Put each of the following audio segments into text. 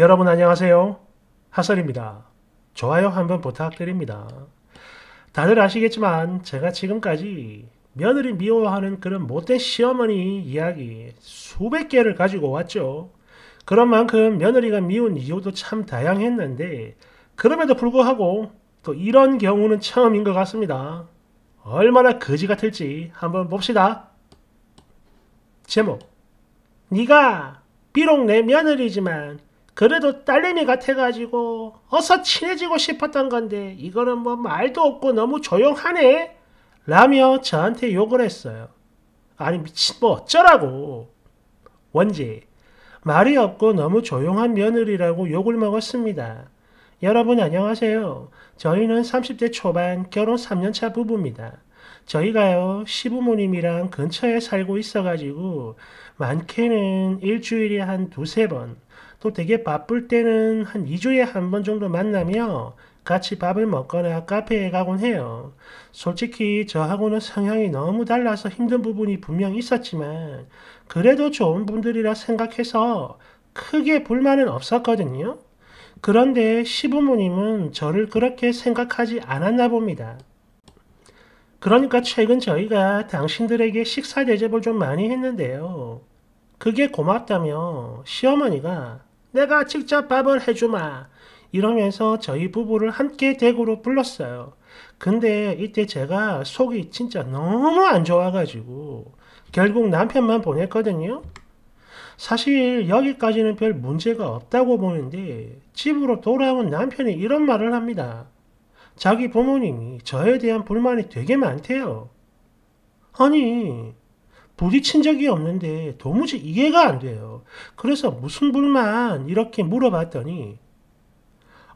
여러분 안녕하세요. 하설입니다. 좋아요 한번 부탁드립니다. 다들 아시겠지만 제가 지금까지 며느리 미워하는 그런 못된 시어머니 이야기 수백 개를 가지고 왔죠. 그런 만큼 며느리가 미운 이유도 참 다양했는데 그럼에도 불구하고 또 이런 경우는 처음인 것 같습니다. 얼마나 거지 같을지 한번 봅시다. 제목 네가 비록 내 며느리지만 그래도 딸내미 같아가지고 어서 친해지고 싶었던 건데 이거는 뭐 말도 없고 너무 조용하네? 라며 저한테 욕을 했어요. 아니 미친 뭐 어쩌라고. 원지 말이 없고 너무 조용한 며느리라고 욕을 먹었습니다. 여러분 안녕하세요. 저희는 30대 초반 결혼 3년차 부부입니다. 저희가요, 시부모님이랑 근처에 살고 있어가지고, 많게는 일주일에 한 두세 번, 또 되게 바쁠 때는 한 2주에 한 번 정도 만나며 같이 밥을 먹거나 카페에 가곤 해요. 솔직히 저하고는 성향이 너무 달라서 힘든 부분이 분명 있었지만 그래도 좋은 분들이라 생각해서 크게 불만은 없었거든요. 그런데 시부모님은 저를 그렇게 생각하지 않았나 봅니다. 그러니까 최근 저희가 당신들에게 식사 대접을 좀 많이 했는데요. 그게 고맙다며 시어머니가 내가 직접 밥을 해주마. 이러면서 저희 부부를 함께 댁으로 불렀어요. 근데 이때 제가 속이 진짜 너무 안 좋아가지고 결국 남편만 보냈거든요. 사실 여기까지는 별 문제가 없다고 보는데 집으로 돌아온 남편이 이런 말을 합니다. 자기 부모님이 저에 대한 불만이 되게 많대요. 아니, 부딪힌 적이 없는데 도무지 이해가 안 돼요. 그래서 무슨 불만 이렇게 물어봤더니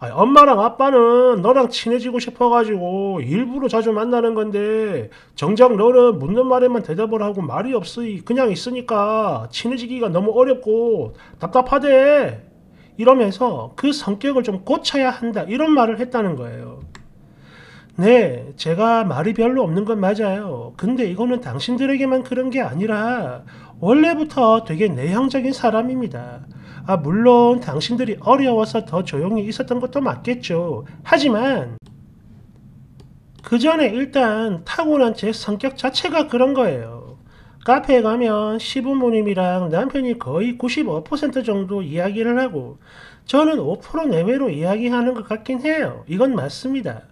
엄마랑 아빠는 너랑 친해지고 싶어가지고 일부러 자주 만나는 건데 정작 너는 묻는 말에만 대답을 하고 말이 없으니 그냥 있으니까 친해지기가 너무 어렵고 답답하대 이러면서 그 성격을 좀 고쳐야 한다 이런 말을 했다는 거예요. 네, 제가 말이 별로 없는 건 맞아요. 근데 이거는 당신들에게만 그런 게 아니라 원래부터 되게 내향적인 사람입니다. 아, 물론 당신들이 어려워서 더 조용히 있었던 것도 맞겠죠. 하지만 그 전에 일단 타고난 제 성격 자체가 그런 거예요. 카페에 가면 시부모님이랑 남편이 거의 95% 정도 이야기를 하고 저는 5% 내외로 이야기하는 것 같긴 해요. 이건 맞습니다.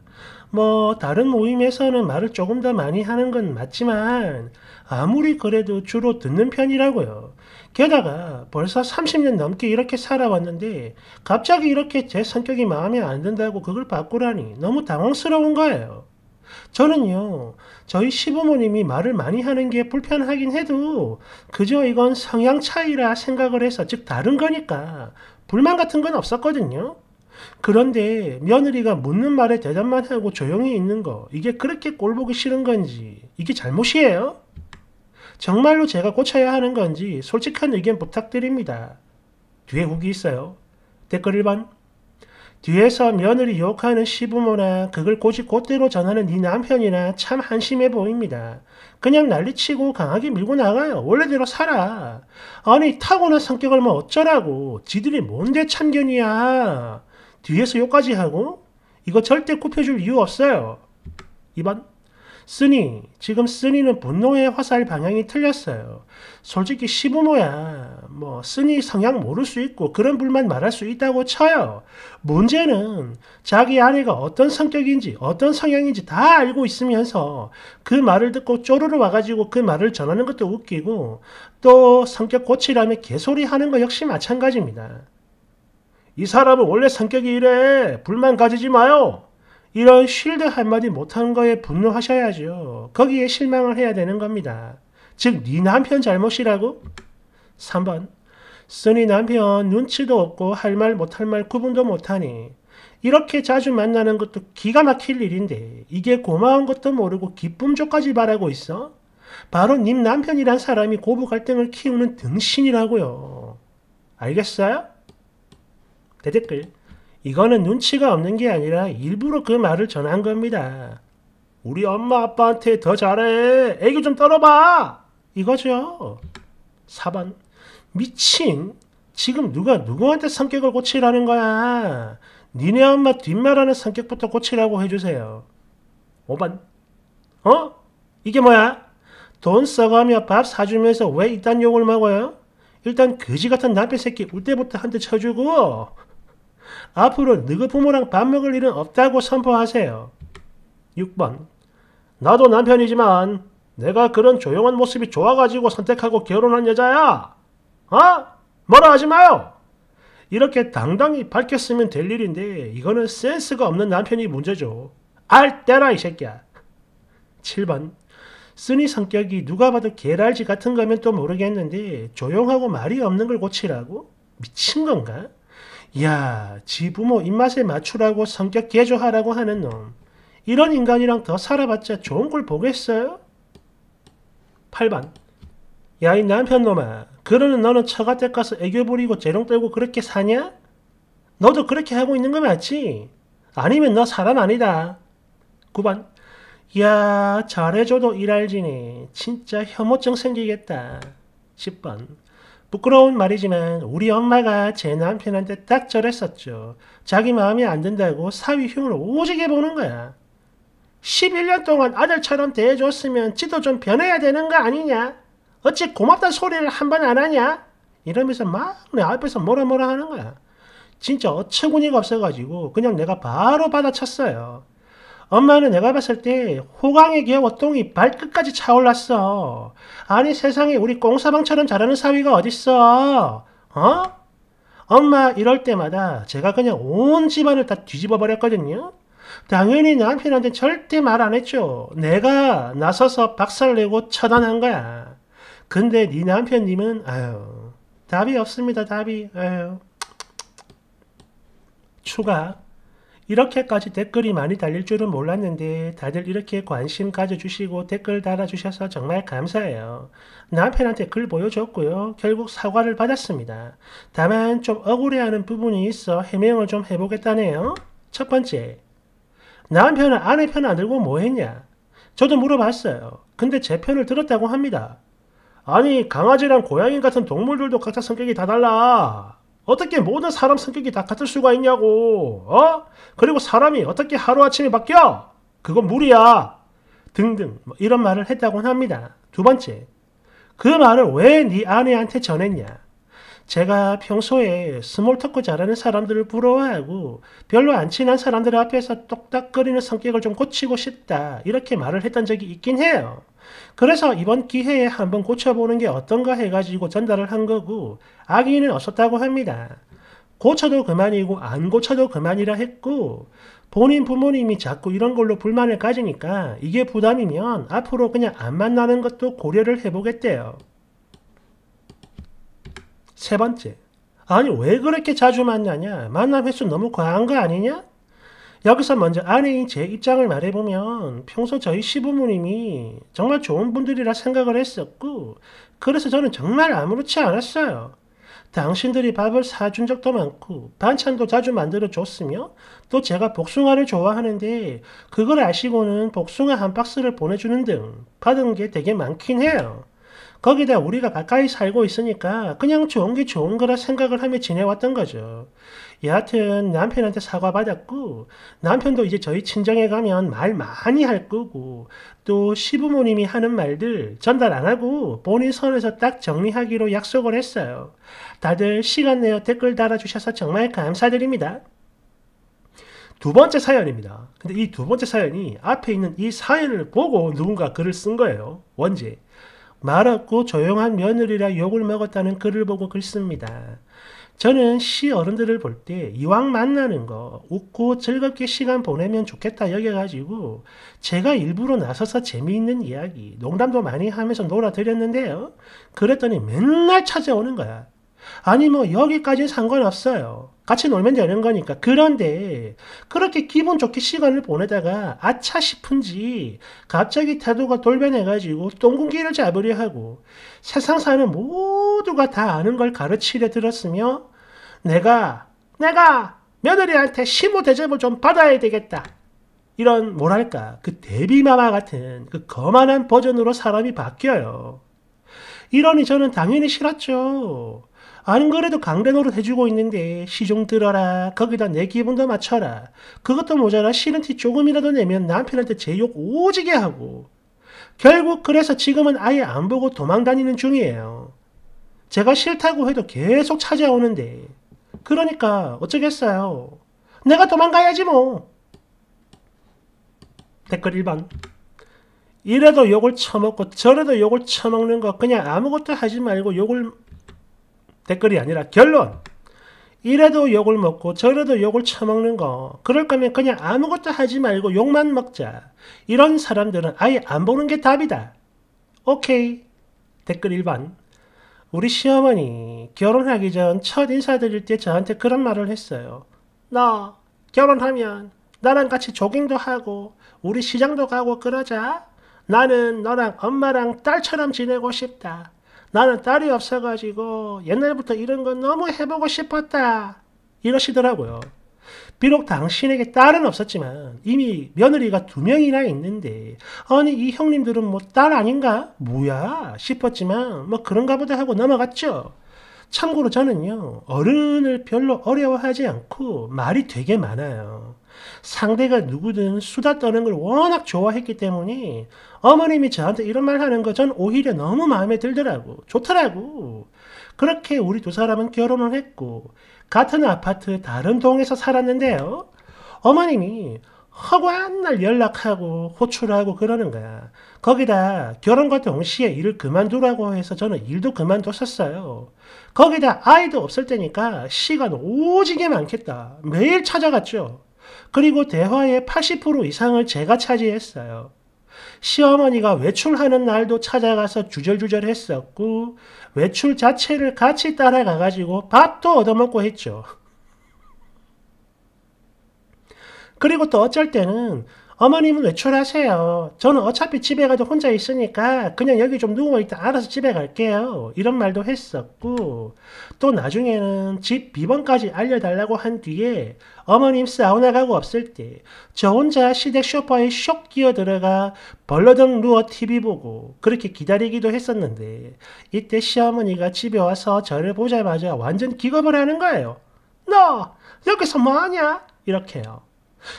뭐 다른 모임에서는 말을 조금 더 많이 하는 건 맞지만 아무리 그래도 주로 듣는 편이라고요. 게다가 벌써 30년 넘게 이렇게 살아왔는데 갑자기 이렇게 제 성격이 마음에 안 든다고 그걸 바꾸라니 너무 당황스러운 거예요. 저는요, 저희 시부모님이 말을 많이 하는 게 불편하긴 해도 그저 이건 성향 차이라 생각을 해서 즉 다른 거니까 불만 같은 건 없었거든요. 그런데 며느리가 묻는 말에 대답만 하고 조용히 있는 거 이게 그렇게 꼴보기 싫은 건지 이게 잘못이에요? 정말로 제가 고쳐야 하는 건지 솔직한 의견 부탁드립니다. 뒤에 후기 있어요. 댓글 1번 뒤에서 며느리 욕하는 시부모나 그걸 곧이 곧대로 전하는 네 남편이나 참 한심해 보입니다. 그냥 난리치고 강하게 밀고 나가요. 원래대로 살아. 아니 타고난 성격을 뭐 어쩌라고. 지들이 뭔데 참견이야. 뒤에서 요까지 하고 이거 절대 굽혀줄 이유 없어요. 2번 쓰니 지금 쓰니는 분노의 화살 방향이 틀렸어요. 솔직히 시부모야 뭐 쓰니 성향 모를 수 있고 그런 불만 말할 수 있다고 쳐요. 문제는 자기 아내가 어떤 성격인지 어떤 성향인지 다 알고 있으면서 그 말을 듣고 쪼르르 와가지고 그 말을 전하는 것도 웃기고 또 성격 고치라며 개소리 하는 거 역시 마찬가지입니다. 이 사람은 원래 성격이 이래. 불만 가지지 마요. 이런 쉴드 한마디 못하는 거에 분노하셔야죠. 거기에 실망을 해야 되는 겁니다. 즉, 네 남편 잘못이라고? 3번. 쓰니 남편 눈치도 없고 할 말 못할 말 구분도 못하니 이렇게 자주 만나는 것도 기가 막힐 일인데 이게 고마운 것도 모르고 기쁨조까지 바라고 있어? 바로 님 남편이란 사람이 고부 갈등을 키우는 등신이라고요. 알겠어요? 대댓글. 이거는 눈치가 없는 게 아니라 일부러 그 말을 전한 겁니다. 우리 엄마 아빠한테 더 잘해. 애교 좀 떨어봐. 이거죠. 4번. 미친. 지금 누가 누구한테 성격을 고치라는 거야. 니네 엄마 뒷말하는 성격부터 고치라고 해주세요. 5번. 어? 이게 뭐야? 돈 써가며 밥 사주면서 왜 이딴 욕을 먹어요? 일단 그지 같은 남편 새끼 울 때부터 한 대 쳐주고 앞으로 너희 부모랑 밥 먹을 일은 없다고 선포하세요. 6번 나도 남편이지만 내가 그런 조용한 모습이 좋아가지고 선택하고 결혼한 여자야. 어? 뭐라 하지 마요. 이렇게 당당히 밝혔으면 될 일인데 이거는 센스가 없는 남편이 문제죠. 알 때라 이 새끼야. 7번 쓰니 성격이 누가 봐도 개랄지 같은 거면 또 모르겠는데 조용하고 말이 없는 걸 고치라고? 미친 건가? 야, 지 부모 입맛에 맞추라고 성격 개조하라고 하는 놈. 이런 인간이랑 더 살아봤자 좋은 걸 보겠어요? 8번. 야, 이 남편 놈아. 그러는 너는 처가댁 가서 애교 부리고 재롱 떨고 그렇게 사냐? 너도 그렇게 하고 있는 거 맞지? 아니면 너 사람 아니다. 9번. 야, 잘해줘도 일할지니. 진짜 혐오증 생기겠다. 10번. 부끄러운 말이지만 우리 엄마가 제 남편한테 딱절했었죠 자기 마음이안 든다고 사위 흉을 오지게 보는 거야. 11년 동안 아들처럼 대해줬으면 지도 좀 변해야 되는 거 아니냐? 어찌 고맙다 소리를 한 번 안 하냐? 이러면서 막 내 앞에서 뭐라 뭐라 하는 거야. 진짜 어처구니가 없어가지고 그냥 내가 바로 받아쳤어요. 엄마는 내가 봤을 때 호강의 기억 호통이 발끝까지 차올랐어. 아니 세상에 우리 꽁사방처럼 잘하는 사위가 어딨어. 어? 엄마 이럴 때마다 제가 그냥 온 집안을 다 뒤집어 버렸거든요. 당연히 남편한테 절대 말 안 했죠. 내가 나서서 박살내고 처단한 거야. 근데 네 남편님은 아유 답이 없습니다. 답이 아유 추가 이렇게까지 댓글이 많이 달릴 줄은 몰랐는데 다들 이렇게 관심 가져주시고 댓글 달아주셔서 정말 감사해요. 남편한테 글 보여줬고요. 결국 사과를 받았습니다. 다만 좀 억울해하는 부분이 있어 해명을 좀 해보겠다네요. 첫 번째, 남편은 아내 편 안 들고 뭐 했냐? 저도 물어봤어요. 근데 제 편을 들었다고 합니다. 아니 강아지랑 고양이 같은 동물들도 각자 성격이 다 달라. 어떻게 모든 사람 성격이 다 같을 수가 있냐고 어? 그리고 사람이 어떻게 하루아침에 바뀌어? 그건 무리야 등등 뭐 이런 말을 했다고 합니다 두 번째 그 말을 왜 네 아내한테 전했냐 제가 평소에 스몰토크 잘하는 사람들을 부러워하고 별로 안 친한 사람들 앞에서 똑딱거리는 성격을 좀 고치고 싶다 이렇게 말을 했던 적이 있긴 해요 그래서 이번 기회에 한번 고쳐보는 게 어떤가 해가지고 전달을 한 거고 악의는 없었다고 합니다. 고쳐도 그만이고 안 고쳐도 그만이라 했고 본인 부모님이 자꾸 이런 걸로 불만을 가지니까 이게 부담이면 앞으로 그냥 안 만나는 것도 고려를 해보겠대요. 세 번째, 아니 왜 그렇게 자주 만나냐? 만남 횟수 너무 과한 거 아니냐? 여기서 먼저 아내인 제 입장을 말해보면 평소 저희 시부모님이 정말 좋은 분들이라 생각을 했었고 그래서 저는 정말 아무렇지 않았어요. 당신들이 밥을 사준 적도 많고 반찬도 자주 만들어 줬으며 또 제가 복숭아를 좋아하는데 그걸 아시고는 복숭아 한 박스를 보내주는 등 받은 게 되게 많긴 해요. 거기다 우리가 가까이 살고 있으니까 그냥 좋은 게 좋은 거라 생각을 하며 지내왔던 거죠. 여하튼 남편한테 사과받았고 남편도 이제 저희 친정에 가면 말 많이 할 거고 또 시부모님이 하는 말들 전달 안 하고 본인 선에서 딱 정리하기로 약속을 했어요. 다들 시간 내어 댓글 달아주셔서 정말 감사드립니다. 두 번째 사연입니다. 근데 이 두 번째 사연이 앞에 있는 이 사연을 보고 누군가 글을 쓴 거예요. 원제. 말없고 조용한 며느리라 욕을 먹었다는 글을 보고 글씁니다. 저는 시 어른들을 볼 때 이왕 만나는 거 웃고 즐겁게 시간 보내면 좋겠다 여겨가지고 제가 일부러 나서서 재미있는 이야기 농담도 많이 하면서 놀아드렸는데요. 그랬더니 맨날 찾아오는 거야. 아니 뭐 여기까지는 상관없어요. 같이 놀면 되는 거니까. 그런데 그렇게 기분 좋게 시간을 보내다가 아차 싶은지 갑자기 태도가 돌변해가지고 똥군기를 잡으려 하고 세상 사는 모두가 다 아는 걸 가르치려 들었으며 내가 내가 며느리한테 심호 대접을 좀 받아야 되겠다. 이런 뭐랄까 그 데뷔마마 같은 그 거만한 버전으로 사람이 바뀌어요. 이러니 저는 당연히 싫었죠. 안 그래도 강대노릇 해주고 있는데 시좀 들어라. 거기다 내 기분도 맞춰라. 그것도 모자라 싫은 티 조금이라도 내면 남편한테 제 욕 오지게 하고. 결국 그래서 지금은 아예 안 보고 도망 다니는 중이에요. 제가 싫다고 해도 계속 찾아오는데. 그러니까 어쩌겠어요. 내가 도망가야지 뭐. 댓글 1번. 이래도 욕을 처먹고 저래도 욕을 처먹는 거 그냥 아무것도 하지 말고 욕을 댓글이 아니라 결론. 이래도 욕을 먹고 저래도 욕을 처먹는 거. 그럴 거면 그냥 아무것도 하지 말고 욕만 먹자. 이런 사람들은 아예 안 보는 게 답이다. 오케이. 댓글 1번. 우리 시어머니 결혼하기 전 첫 인사드릴 때 저한테 그런 말을 했어요. 너 결혼하면 나랑 같이 조깅도 하고 우리 시장도 가고 그러자. 나는 너랑 엄마랑 딸처럼 지내고 싶다. 나는 딸이 없어가지고 옛날부터 이런 건 너무 해보고 싶었다. 이러시더라고요. 비록 당신에게 딸은 없었지만 이미 며느리가 두 명이나 있는데 아니 이 형님들은 뭐 딸 아닌가? 뭐야? 싶었지만 뭐 그런가 보다 하고 넘어갔죠. 참고로 저는요 어른을 별로 어려워하지 않고 말이 되게 많아요. 상대가 누구든 수다 떠는 걸 워낙 좋아했기 때문에 어머님이 저한테 이런 말 하는 거 전 오히려 너무 마음에 들더라고. 좋더라고. 그렇게 우리 두 사람은 결혼을 했고 같은 아파트 다른 동에서 살았는데요. 어머님이 허구한 날 연락하고 호출하고 그러는 거야. 거기다 결혼과 동시에 일을 그만두라고 해서 저는 일도 그만뒀었어요. 거기다 아이도 없을 때니까 시간 오지게 많겠다. 매일 찾아갔죠. 그리고 대화의 80% 이상을 제가 차지했어요. 시어머니가 외출하는 날도 찾아가서 주절주절 했었고, 외출 자체를 같이 따라가가지고 밥도 얻어먹고 했죠. 그리고 또 어쩔 때는 어머님은 외출하세요. 저는 어차피 집에 가도 혼자 있으니까 그냥 여기 좀 누워있다 알아서 집에 갈게요. 이런 말도 했었고 또 나중에는 집 비번까지 알려달라고 한 뒤에 어머님 사우나 가고 없을 때 저 혼자 시댁 쇼파에 쇽 끼어 들어가 벌러덩 누워 TV 보고 그렇게 기다리기도 했었는데 이때 시어머니가 집에 와서 저를 보자마자 완전 기겁을 하는 거예요. 너 여기서 뭐하냐? 이렇게요.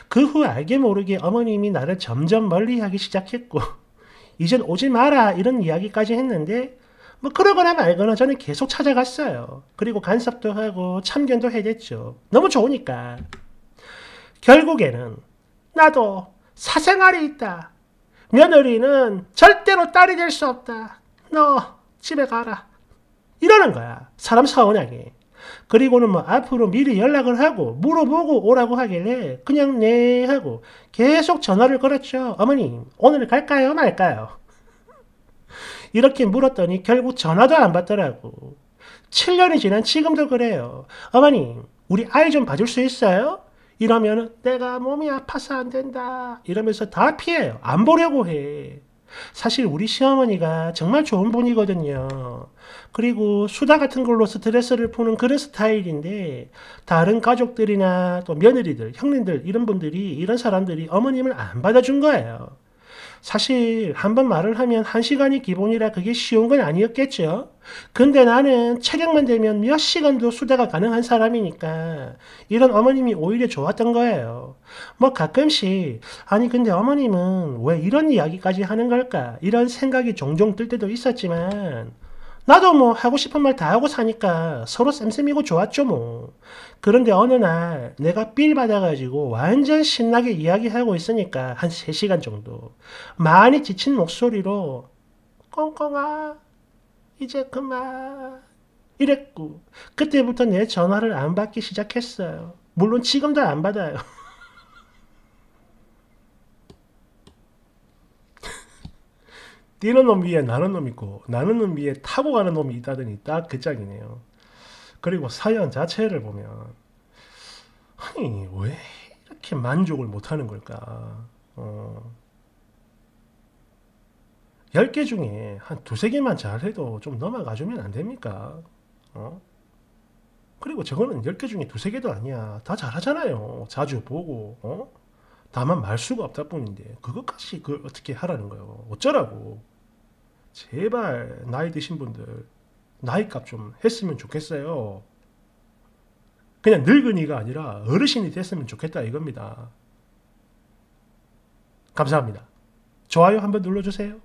그후 알게 모르게 어머님이 나를 점점 멀리하기 시작했고 이젠 오지 마라 이런 이야기까지 했는데 뭐 그러거나 말거나 저는 계속 찾아갔어요. 그리고 간섭도 하고 참견도 해댔죠. 너무 좋으니까. 결국에는 나도 사생활이 있다. 며느리는 절대로 딸이 될 수 없다. 너 집에 가라. 이러는 거야. 사람 서운하게. 그리고는 뭐 앞으로 미리 연락을 하고 물어보고 오라고 하길래 그냥 네 하고 계속 전화를 걸었죠. 어머니 오늘 갈까요 말까요? 이렇게 물었더니 결국 전화도 안 받더라고. 7년이 지난 지금도 그래요. 어머니 우리 아이 좀 봐줄 수 있어요? 이러면 내가 몸이 아파서 안 된다 이러면서 다 피해요. 안 보려고 해. 사실 우리 시어머니가 정말 좋은 분이거든요. 그리고 수다 같은 걸로 스트레스를 푸는 그런 스타일인데 다른 가족들이나 또 며느리들, 형님들 이런 분들이 이런 사람들이 어머님을 안 받아준 거예요. 사실 한 번 말을 하면 한 시간이 기본이라 그게 쉬운 건 아니었겠죠. 근데 나는 체력만 되면 몇 시간도 수다가 가능한 사람이니까 이런 어머님이 오히려 좋았던 거예요. 뭐 가끔씩 아니 근데 어머님은 왜 이런 이야기까지 하는 걸까 이런 생각이 종종 들 때도 있었지만 나도 뭐 하고 싶은 말 다 하고 사니까 서로 쌤쌤이고 좋았죠 뭐. 그런데 어느 날 내가 빌 받아가지고 완전 신나게 이야기하고 있으니까 한 3시간 정도 많이 지친 목소리로 꽁꽁아 이제 그만 이랬고 그때부터 내 전화를 안 받기 시작했어요. 물론 지금도 안 받아요. 뛰는 놈 위에 나는 놈 있고 나는 놈 위에 타고 가는 놈이 있다더니 딱 그 짝이네요. 그리고 사연 자체를 보면 아니 왜 이렇게 만족을 못하는 걸까? 어. 10개 중에 한 두 세 개만 잘해도 좀 넘어가주면 안 됩니까? 어? 그리고 저거는 10개 중에 두 세 개도 아니야. 다 잘하잖아요. 자주 보고, 어? 다만 말 수가 없다 뿐인데, 그것까지 그걸 어떻게 하라는 거예요. 어쩌라고. 제발 나이 드신 분들 나이 값 좀 했으면 좋겠어요. 그냥 늙은이가 아니라 어르신이 됐으면 좋겠다 이겁니다. 감사합니다. 좋아요 한번 눌러주세요.